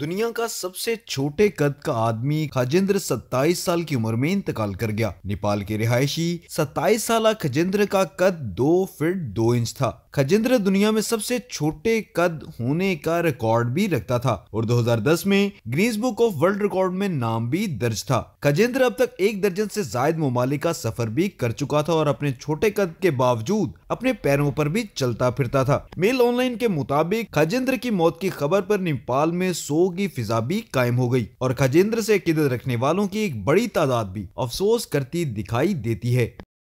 दुनिया का सबसे छोटे कद का आदमी खजेंद्र 27 साल की उम्र में इंतकाल कर गया नेपाल के रिहायशी 27 साल खजेंद्र का कद दो फीट दो इंच था खजेंद्र दुनिया में सबसे छोटे कद होने का रिकॉर्ड भी रखता था और 2010 में Guinness book of world record में नाम भी दर्ज था खजेंद्र अब तक एक दर्जन से जायद ममालिक का सफर भी कर चुका था और अपने छोटे कद के बावजूद अपने पैरों पर भी चलता फिरता था मेल ऑनलाइन के मुताबिक खजेंद्र की मौत की खबर पर नेपाल में सो लोगों की फिजा भी कायम हो गई और खजेंद्र से किदत रखने वालों की एक बड़ी तादाद भी अफसोस करती दिखाई देती है